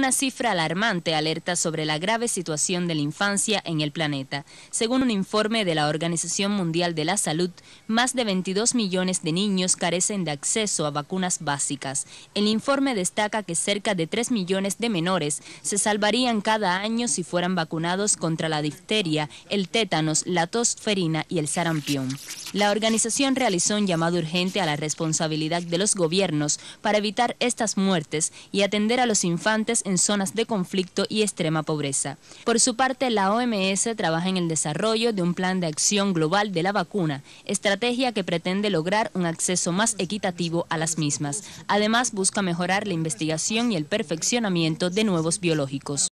Una cifra alarmante alerta sobre la grave situación de la infancia en el planeta. Según un informe de la Organización Mundial de la Salud, más de 22 millones de niños carecen de acceso a vacunas básicas. El informe destaca que cerca de 3 millones de menores se salvarían cada año si fueran vacunados contra la difteria, el tétanos, la tosferina y el sarampión. La organización realizó un llamado urgente a la responsabilidad de los gobiernos para evitar estas muertes y atender a los infantes en zonas de conflicto y extrema pobreza. Por su parte, la OMS trabaja en el desarrollo de un plan de acción global de la vacuna, estrategia que pretende lograr un acceso más equitativo a las mismas. Además, busca mejorar la investigación y el perfeccionamiento de nuevos biológicos.